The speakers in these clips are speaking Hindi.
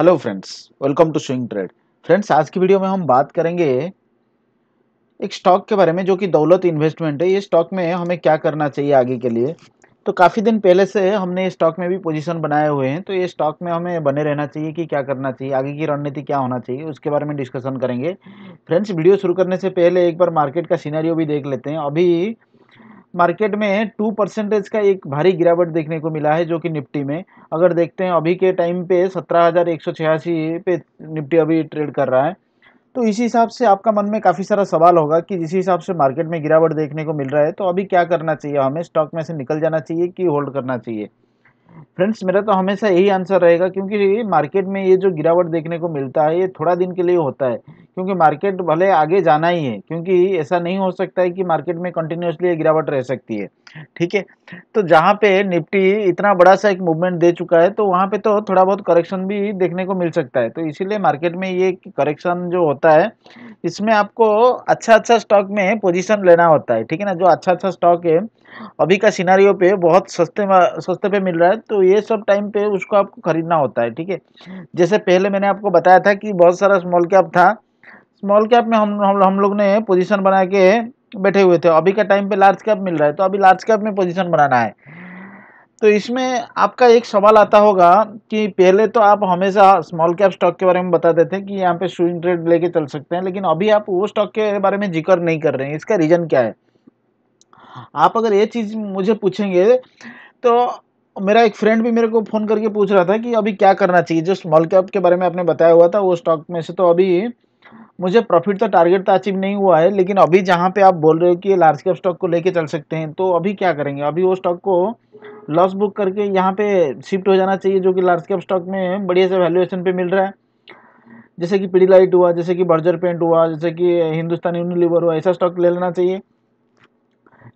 hello friends welcome to swing trade friends आज की वीडियो में हम बात करेंगे एक स्टॉक के बारे में जो कि दौलत इन्वेस्टमेंट है ये स्टॉक में हमें क्या करना चाहिए आगे के लिए तो काफ़ी दिन पहले से हमने स्टॉक में भी पोजीशन बनाए हुए हैं तो ये स्टॉक में हमें बने रहना चाहिए कि क्या करना चाहिए आगे की रणनीति क्या होना चाहिए उसके बारे में डिस्कशन करेंगे फ्रेंड्स वीडियो शुरू करने से पहले एक बार मार्केट का सीनारियो भी देख लेते हैं अभी मार्केट में टू परसेंटेज का एक भारी गिरावट देखने को मिला है जो कि निफ्टी में अगर देखते हैं अभी के टाइम पे सत्रह हज़ार एक सौ छियासी पे निफ्टी अभी ट्रेड कर रहा है तो इसी हिसाब से आपका मन में काफ़ी सारा सवाल होगा कि जिस हिसाब से मार्केट में गिरावट देखने को मिल रहा है तो अभी क्या करना चाहिए हमें स्टॉक में से निकल जाना चाहिए कि होल्ड करना चाहिए फ्रेंड्स मेरा तो हमेशा यही आंसर रहेगा क्योंकि मार्केट में ये जो गिरावट देखने को मिलता है ये थोड़ा दिन के लिए होता है क्योंकि मार्केट भले आगे जाना ही है क्योंकि ऐसा नहीं हो सकता है कि मार्केट में कंटिन्यूसली गिरावट रह सकती है ठीक है तो जहाँ पे निफ्टी इतना बड़ा सा एक मूवमेंट दे चुका है तो वहाँ पे तो थोड़ा बहुत करेक्शन भी देखने को मिल सकता है तो इसीलिए मार्केट में ये करेक्शन जो होता है इसमें आपको अच्छा अच्छा स्टॉक में पोजिशन लेना होता है ठीक है ना जो अच्छा अच्छा स्टॉक है अभी का सिनारियो पे बहुत सस्ते सस्ते पे मिल रहा है तो ये सब टाइम पे उसको आपको खरीदना होता है ठीक है जैसे पहले मैंने आपको बताया था कि बहुत सारा स्मॉल कैप था स्मॉल कैप में हम हम, हम लोग ने पोजीशन बना के बैठे हुए थे अभी का टाइम पे लार्ज कैप मिल रहा है तो अभी लार्ज कैप में पोजीशन बनाना है तो इसमें आपका एक सवाल आता होगा कि पहले तो आप हमेशा स्मॉल कैप स्टॉक के बारे में बताते थे कि यहाँ पे स्विंग ट्रेड लेके चल सकते हैं लेकिन अभी आप वो स्टॉक के बारे में जिक्र नहीं कर रहे हैं इसका रीज़न क्या है आप अगर ये चीज़ मुझे पूछेंगे तो मेरा एक फ्रेंड भी मेरे को फ़ोन करके पूछ रहा था कि अभी क्या करना चाहिए जो स्मॉल कैप के बारे में आपने बताया हुआ था वो स्टॉक में से तो अभी मुझे प्रॉफिट तो टारगेट तो अचीव नहीं हुआ है लेकिन अभी जहाँ पे आप बोल रहे हो कि लार्ज कैप स्टॉक को लेके चल सकते हैं तो अभी क्या करेंगे अभी वो स्टॉक को लॉस बुक करके यहाँ पे शिफ्ट हो जाना चाहिए जो कि लार्ज कैप स्टॉक में बढ़िया से वैल्यूएशन पे मिल रहा है जैसे कि पीडी लाइट हुआ जैसे कि बर्जर पेंट हुआ जैसे कि हिंदुस्तान यूनिलीवर हुआ ऐसा स्टॉक ले लेना चाहिए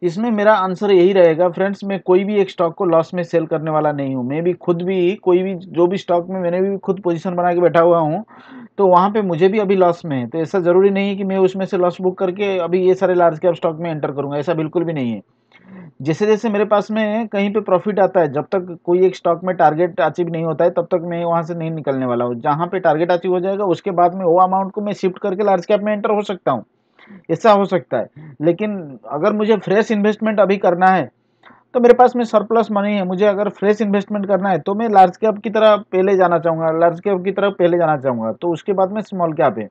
इसमें मेरा आंसर यही रहेगा फ्रेंड्स मैं कोई भी एक स्टॉक को लॉस में सेल करने वाला नहीं हूँ मैं भी खुद भी कोई भी जो भी स्टॉक में मैंने भी खुद पोजीशन बना के बैठा हुआ हूँ तो वहाँ पे मुझे भी अभी लॉस में है तो ऐसा ज़रूरी नहीं है कि मैं उसमें से लॉस बुक करके अभी ये सारे लार्ज कैप स्टॉक में एंटर करूँगा ऐसा बिल्कुल भी नहीं है जैसे जैसे मेरे पास में कहीं पर प्रॉफिट आता है जब तक कोई एक स्टॉक में टारगेट अचीव नहीं होता है तब तक मैं वहाँ से नहीं निकलने वाला हूँ जहाँ पर टारगेट अचीव हो जाएगा उसके बाद में वो अमाउंट को मैं शिफ्ट करके लार्ज कैप में एंटर हो सकता हूँ ऐसा हो सकता है लेकिन अगर मुझे फ्रेश इन्वेस्टमेंट अभी करना है तो मेरे पास में सरप्लस मनी है मुझे अगर फ्रेश इन्वेस्टमेंट करना है तो मैं लार्ज कैप की तरह पहले जाना चाहूँगा लार्ज कैप की तरह पहले जाना चाहूँगा तो उसके बाद में स्मॉल कैप है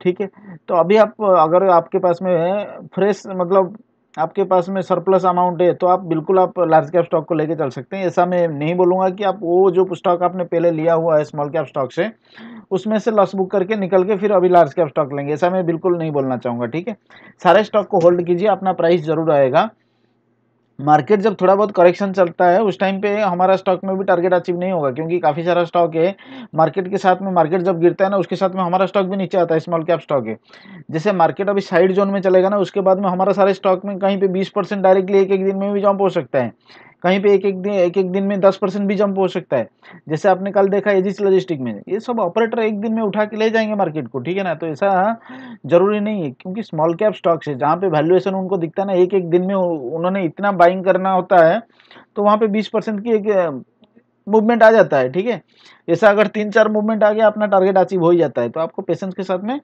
ठीक है तो अभी आप अगर आपके पास में फ्रेश मतलब आपके पास में सरप्लस अमाउंट है तो आप बिल्कुल आप लार्ज कैप स्टॉक को लेके चल सकते हैं ऐसा मैं नहीं बोलूँगा कि आप वो जो स्टॉक आपने पहले लिया हुआ है स्मॉल कैप स्टॉक से उसमें से लॉस बुक करके निकल के फिर अभी लार्ज कैप स्टॉक लेंगे ऐसा मैं बिल्कुल नहीं बोलना चाहूँगा ठीक है सारे स्टॉक को होल्ड कीजिए अपना प्राइस जरूर आएगा मार्केट जब थोड़ा बहुत करेक्शन चलता है उस टाइम पे हमारा स्टॉक में भी टारगेट अचीव नहीं होगा क्योंकि काफ़ी सारा स्टॉक है मार्केट के साथ में मार्केट जब गिरता है ना उसके साथ में हमारा स्टॉक भी नीचे आता है स्मॉल कैप स्टॉक है जैसे मार्केट अभी साइड जोन में चलेगा ना उसके बाद में हमारा सारे स्टॉक में कहीं पे बीस परसेंट डायरेक्टली एक एक दिन में भी जॉम्प हो सकता है कहीं पे एक एक दिन एक एक दिन में दस परसेंट भी जंप हो सकता है जैसे आपने कल देखा एजिस लॉजिस्टिक में ये सब ऑपरेटर एक दिन में उठा के ले जाएंगे मार्केट को ठीक है ना तो ऐसा जरूरी नहीं है क्योंकि स्मॉल कैप स्टॉक्स है जहाँ पे वैल्यूएशन उनको दिखता है ना एक एक दिन में उन्होंने इतना बाइंग करना होता है तो वहाँ पे बीस परसेंट की एक मूवमेंट आ जाता है ठीक है ऐसा अगर तीन चार मूवमेंट आ गया अपना टारगेट अचीव हो ही जाता है तो आपको पेशेंस के साथ में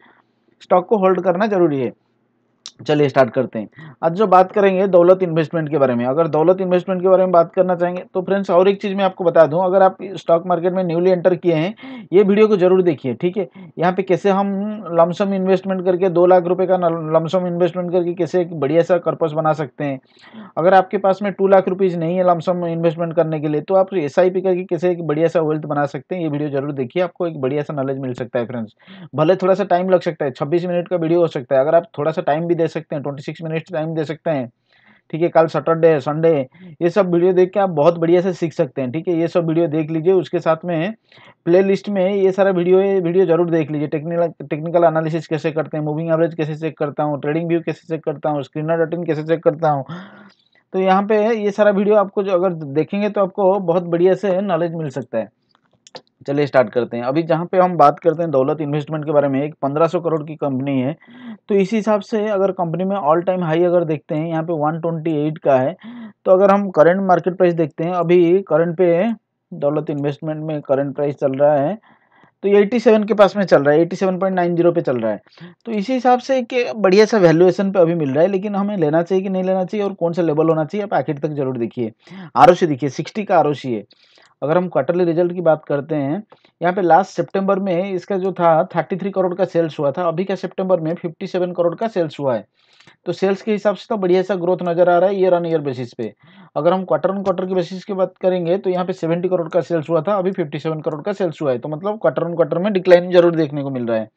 स्टॉक को होल्ड करना जरूरी है चलिए स्टार्ट करते हैं आज जो बात करेंगे दौलत इन्वेस्टमेंट के बारे में अगर दौलत इन्वेस्टमेंट के बारे में बात करना चाहेंगे तो फ्रेंड्स और एक चीज़ मैं आपको बता दूं अगर आप स्टॉक मार्केट में न्यूली एंटर किए हैं ये वीडियो को जरूर देखिए ठीक है यहाँ पे कैसे हम लमसम इन्वेस्टमेंट करके दो लाख रुपये का लमसम इन्वेस्टमेंट करके कैसे एक बढ़िया सा कर्पस बना सकते हैं अगर आपके पास में टू लाख रुपीज़ नहीं है लमसम इन्वेस्टमेंट करने के लिए तो आप एस करके कैसे एक बढ़िया सा वेल्थ बना सकते हैं ये वीडियो जरूर देखिए आपको एक बढ़िया सा नॉलेज मिल सकता है फ्रेंड्स भले थोड़ा सा टाइम लग सकता है छब्बीस मिनट का वीडियो हो सकता है अगर आप थोड़ा सा टाइम भी दे सकते हैं ट्वेंटी सिक्स मिनट्स टाइम दे सकते हैं ठीक है कल सैटरडे है संडे है ये सब वीडियो देख के आप बहुत बढ़िया से सीख सकते हैं ठीक है ये सब वीडियो देख लीजिए उसके साथ में प्ले लिस्ट में ये सारा वीडियो ये वीडियो जरूर देख लीजिए टेक्निकल टेक्निकल एनालिसिस कैसे करते हैं मूविंग एवरेज कैसे चेक करता हूँ ट्रेडिंग व्यू कैसे चेक करता हूँ स्क्रीन रेटिंग कैसे चेक करता हूँ तो यहाँ पे ये सारा वीडियो आपको जो अगर देखेंगे तो आपको बहुत बढ़िया से नॉलेज मिल सकता है चलिए स्टार्ट करते हैं अभी जहाँ पे हम बात करते हैं दौलत इन्वेस्टमेंट के बारे में एक 1500 करोड़ की कंपनी है तो इसी हिसाब से अगर कंपनी में ऑल टाइम हाई अगर देखते हैं यहाँ पे 128 का है तो अगर हम करंट मार्केट प्राइस देखते हैं अभी करंट पे दौलत इन्वेस्टमेंट में करंट प्राइस चल रहा है तो ये 87 के पास में चल रहा है 87.90 पे चल रहा है तो इसी हिसाब से एक बढ़िया सा वैल्यूएशन पे अभी मिल रहा है लेकिन हमें लेना चाहिए कि नहीं लेना चाहिए और कौन सा लेवल होना चाहिए आप आखिर तक जरूर देखिए आर देखिए सिक्सटी का आर है अगर हम क्वार्टरली रिजल्ट की बात करते हैं यहाँ पे लास्ट सेप्टेम्बर में इसका जो था थर्टी करोड़ का सेल्स हुआ था अभी का सेप्टेम्बर में फिफ्टी करोड़ का सेल्स हुआ है तो सेल्स के हिसाब से तो बढ़िया सा ग्रोथ नजर आ रहा है ईयर ऑन ईयर बेसिस पे अगर हम क्वार्टर ऑन क्वार्टर की बेसिस की बात करेंगे तो यहाँ पे 70 करोड़ का सेल्स हुआ था अभी 57 करोड़ का सेल्स हुआ है तो मतलब क्वार्टर ऑन क्वार्टर में डिक्लाइन जरूर देखने को मिल रहा है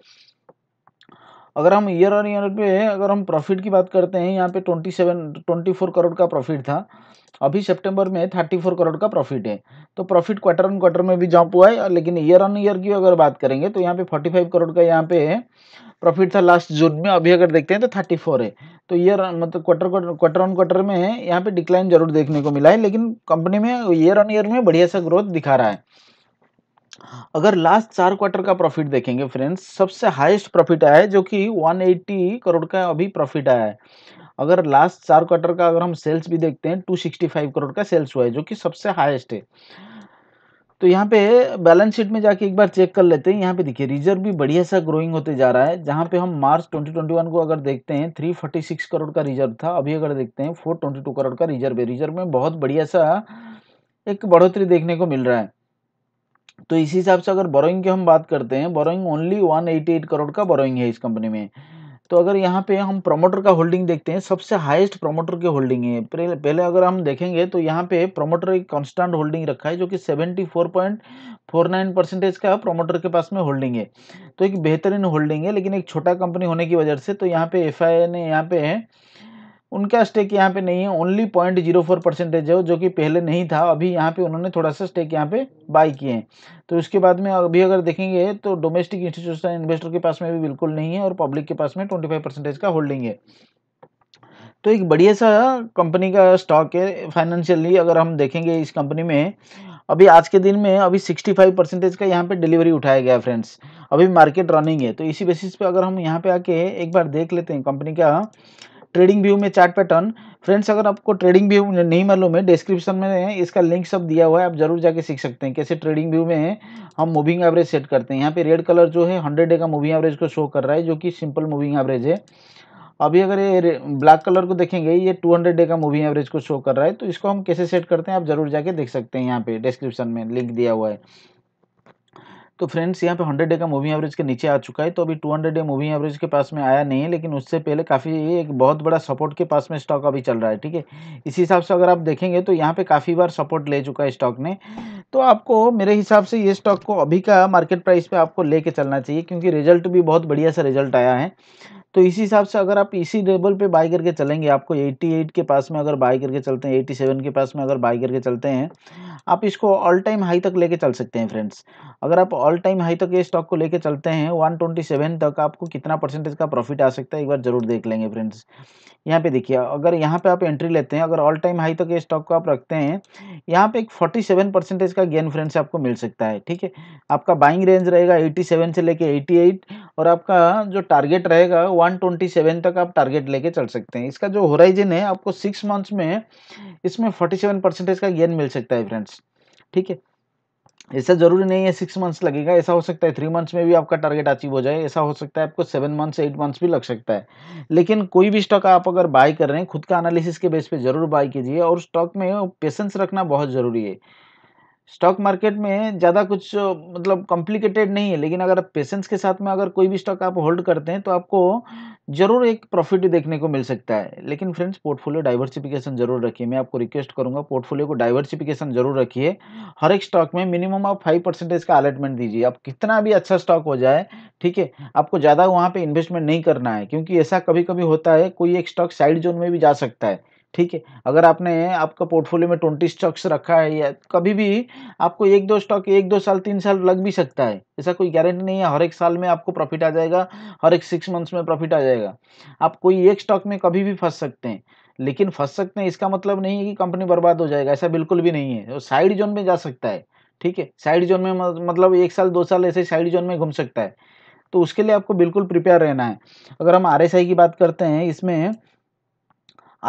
अगर हम ईयर ऑन ईयर पे अगर हम प्रॉफिट की बात करते हैं यहाँ पे twenty seven twenty four crore का प्रॉफिट था अभी सितंबर में थर्टी फोर करोड़ का प्रॉफिट है तो प्रॉफिट क्वार्टर ऑन क्वार्टर में भी जंप हुआ है लेकिन ईयर ऑन ईयर की अगर बात करेंगे तो यहाँ पे फोर्टी फाइव करोड़ का यहाँ पे प्रॉफिट था लास्ट जून में अभी अगर देखते हैं तो थर्टी फोर है तो ईयर मतलब क्वार्टर क्वार्टर ऑन क्वार्टर में यहाँ पे डिक्लाइन जरूर देखने को मिला है लेकिन कंपनी में ईयर ऑन ईयर में बढ़िया सा ग्रोथ दिखा रहा है अगर लास्ट चार क्वार्टर का प्रॉफिट देखेंगे फ्रेंड्स सबसे हाईएस्ट प्रॉफिट आया है जो कि 180 करोड़ का अभी प्रॉफिट आया है अगर लास्ट चार क्वार्टर का अगर हम सेल्स भी देखते हैं 265 करोड़ का सेल्स हुआ है जो कि सबसे हाईएस्ट है तो यहाँ पे बैलेंस शीट में जाके एक बार चेक कर लेते हैं यहाँ पे देखिए रिजर्व भी बढ़िया सा ग्रोइंग होते जा रहा है जहाँ पे हम मार्च 2021 को अगर देखते हैं 346 करोड़ का रिजर्व था अभी अगर देखते हैं 422 करोड़ का रिजर्व है रिजर्व में बहुत बढ़िया सा एक बढ़ोतरी देखने को मिल रहा है तो इसी हिसाब से अगर बोरोइंग की हम बात करते हैं बोरोइंग ओनली 188 करोड़ का बोरोइंग है इस कंपनी में तो अगर यहाँ पे हम प्रोमोटर का होल्डिंग देखते हैं सबसे हाईएस्ट प्रोमोटर की होल्डिंग है पहले अगर हम देखेंगे तो यहाँ पे प्रमोटर एक कांस्टेंट होल्डिंग रखा है जो कि 74.49 परसेंटेज का प्रोमोटर के पास में होल्डिंग है तो एक बेहतरीन होल्डिंग है लेकिन एक छोटा कंपनी होने की वजह से तो यहाँ पे एफ ने यहाँ पे है उनका स्टेक यहाँ पे नहीं है only point zero four percentage है जो कि पहले नहीं था अभी यहाँ पे उन्होंने थोड़ा सा स्टेक यहाँ पे बाई किए हैं तो उसके बाद में अभी अगर देखेंगे तो डोमेस्टिक इंस्टीट्यूशनल इन्वेस्टर के पास में भी बिल्कुल नहीं है और पब्लिक के पास में ट्वेंटी फाइव परसेंटेज का होल्डिंग है तो एक बढ़िया सा कंपनी का स्टॉक है फाइनेंशियली अगर हम देखेंगे इस कंपनी में अभी आज के दिन में अभी 65 परसेंटेज का यहाँ पे डिलीवरी उठाया गया है फ्रेंड्स अभी मार्केट रनिंग है तो इसी बेसिस पे अगर हम यहाँ पे आके एक बार देख लेते हैं कंपनी का ट्रेडिंग व्यू में चार्ट पैटर्न फ्रेंड्स अगर आपको ट्रेडिंग व्यू नहीं मालूम है डिस्क्रिप्शन में इसका लिंक सब दिया हुआ है आप जरूर जाके सीख सकते हैं कैसे ट्रेडिंग व्यू में है हम मूविंग एवरेज सेट करते हैं यहाँ पे रेड कलर जो है हंड्रेड डे का मूविंग एवरेज को शो कर रहा है जो कि सिंपल मूविंग एवरेज है अभी अगर ये ब्लैक कलर को देखेंगे ये टू डे का मूविंग एवरेज को शो कर रहा है तो इसको हम कैसे सेट करते हैं आप जरूर जाके देख सकते हैं यहाँ पे डिस्क्रिप्शन में लिंक दिया हुआ है तो फ्रेंड्स यहाँ पे 100 डे का मूविंग एवरेज के नीचे आ चुका है तो अभी 200 डे मूविंग एवरेज के पास में आया नहीं है लेकिन उससे पहले काफ़ी एक बहुत बड़ा सपोर्ट के पास में स्टॉक अभी चल रहा है ठीक है इसी हिसाब से अगर आप देखेंगे तो यहाँ पे काफ़ी बार सपोर्ट ले चुका है स्टॉक ने तो आपको मेरे हिसाब से ये स्टॉक को अभी का मार्केट प्राइस पर आपको ले चलना चाहिए क्योंकि रिजल्ट भी बहुत बढ़िया सा रिजल्ट आया है तो इसी हिसाब से अगर आप इसी लेवल पे बाई करके चलेंगे आपको 88 के पास में अगर बाई करके चलते हैं 87 के पास में अगर बाई करके चलते हैं आप इसको ऑल टाइम हाई तक लेके चल सकते हैं फ्रेंड्स अगर आप ऑल टाइम हाई तक ये स्टॉक को लेके चलते हैं 127 तक आपको कितना परसेंटेज का प्रॉफिट आ सकता है एक बार ज़रूर देख लेंगे फ्रेंड्स यहाँ पे देखिए अगर यहाँ पे आप एंट्री लेते हैं अगर ऑल टाइम हाई तक ये स्टॉक को आप रखते हैं यहाँ पे एक सेवन परसेंटेज का गेन फ्रेंड्स आपको मिल सकता है ठीक है आपका बाइंग रेंज रहेगा सेवन से लेके एट और आपका जो टारगेट रहेगा 127 तक आप टारगेट लेके चल सकते हैं इसका जो होराइजन है आपको सिक्स मंथ्स में इसमें 47 परसेंटेज का गेन मिल सकता है फ्रेंड्स ठीक है ऐसा जरूरी नहीं है सिक्स मंथ्स लगेगा ऐसा हो सकता है थ्री मंथ्स में भी आपका टारगेट अचीव हो जाए ऐसा हो सकता है आपको सेवन मंथ्स एट मंथ्स भी लग सकता है लेकिन कोई भी स्टॉक आप अगर बाय कर रहे हैं खुद का एनालिसिस के बेस पे जरूर बाय कीजिए और स्टॉक में पेशेंस रखना बहुत ज़रूरी है स्टॉक मार्केट में ज़्यादा कुछ मतलब कॉम्प्लिकेटेड नहीं है लेकिन अगर आप पेशेंस के साथ में अगर कोई भी स्टॉक आप होल्ड करते हैं तो आपको ज़रूर एक प्रॉफिट देखने को मिल सकता है लेकिन फ्रेंड्स पोर्टफोलियो डाइवर्सिफिकेशन ज़रूर रखिए मैं आपको रिक्वेस्ट करूँगा पोर्टफोलियो को डाइवर्सिफिकेशन ज़रूर रखिए हर एक स्टॉक में मिनिमम आप फाइव परसेंटेज का अलॉटमेंट दीजिए आप कितना भी अच्छा स्टॉक हो जाए ठीक है आपको ज़्यादा वहाँ पर इन्वेस्टमेंट नहीं करना है क्योंकि ऐसा कभी कभी होता है कोई एक स्टॉक साइड जोन में भी जा सकता है ठीक है अगर आपने आपका पोर्टफोलियो में ट्वेंटी स्टॉक्स रखा है या कभी भी आपको एक दो स्टॉक एक दो साल तीन साल लग भी सकता है ऐसा कोई गारंटी नहीं है हर एक साल में आपको प्रॉफिट आ जाएगा हर एक सिक्स मंथ्स में प्रॉफिट आ जाएगा आप कोई एक स्टॉक में कभी भी फंस सकते हैं लेकिन फंस सकते हैं इसका मतलब नहीं है कि कंपनी बर्बाद हो जाएगा ऐसा बिल्कुल भी नहीं है साइड जोन में जा सकता है ठीक है साइड जोन में मतलब एक साल दो साल ऐसे साइड जोन में घूम सकता है तो उसके लिए आपको बिल्कुल प्रिपेयर रहना है अगर हम आर की बात करते हैं इसमें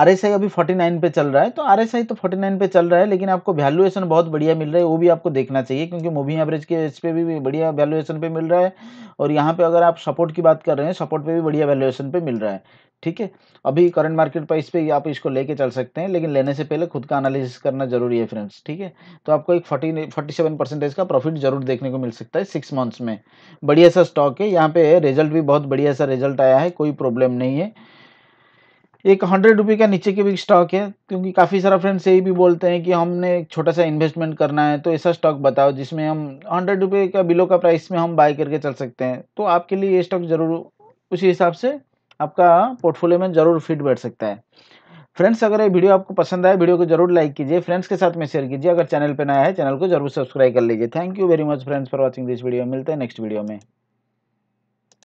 आर अभी 49 पे चल रहा है तो आर तो 49 पे चल रहा है लेकिन आपको वैल्यूएशन बहुत बढ़िया मिल रहा है वो भी आपको देखना चाहिए क्योंकि मूविंग एवरेज के एज पे भी बढ़िया वैल्यूएशन पे मिल रहा है और यहाँ पे अगर आप सपोर्ट की बात कर रहे हैं सपोर्ट पे भी बढ़िया वैल्यूएशन पे मिल रहा है ठीक है अभी करंट मार्केट प्राइस पे आप इसको लेके चल सकते हैं लेकिन लेने से पहले खुद का एनालिसिस करना जरूरी है फ्रेंड्स ठीक है तो आपको एक फोर्टी फोर्टी सेवन परसेंटेज का प्रॉफिट जरूर देखने को मिल सकता है सिक्स मंथ्स में बढ़िया सा स्टॉक है यहाँ पे रिजल्ट भी बहुत बढ़िया सा रिजल्ट आया है कोई प्रॉब्लम नहीं है एक हंड्रेड रुपी का नीचे के भी स्टॉक है क्योंकि काफ़ी सारा फ्रेंड्स यही भी बोलते हैं कि हमने एक छोटा सा इन्वेस्टमेंट करना है तो ऐसा स्टॉक बताओ जिसमें हम हंड्रेड रुपये का बिलो का प्राइस में हम बाय करके चल सकते हैं तो आपके लिए ये स्टॉक ज़रूर उसी हिसाब से आपका पोर्टफोलियो में ज़रूर फिट बैठ सकता है फ्रेंड्स अगर ये वीडियो आपको पसंद आए वीडियो को जरूर लाइक कीजिए फ्रेंड्स के साथ में शेयर कीजिए अगर चैनल पर नया है चैनल को जरूर सब्सक्राइब कर लीजिए thank you very much friends for watching this video मिलते हैं नेक्स्ट वीडियो में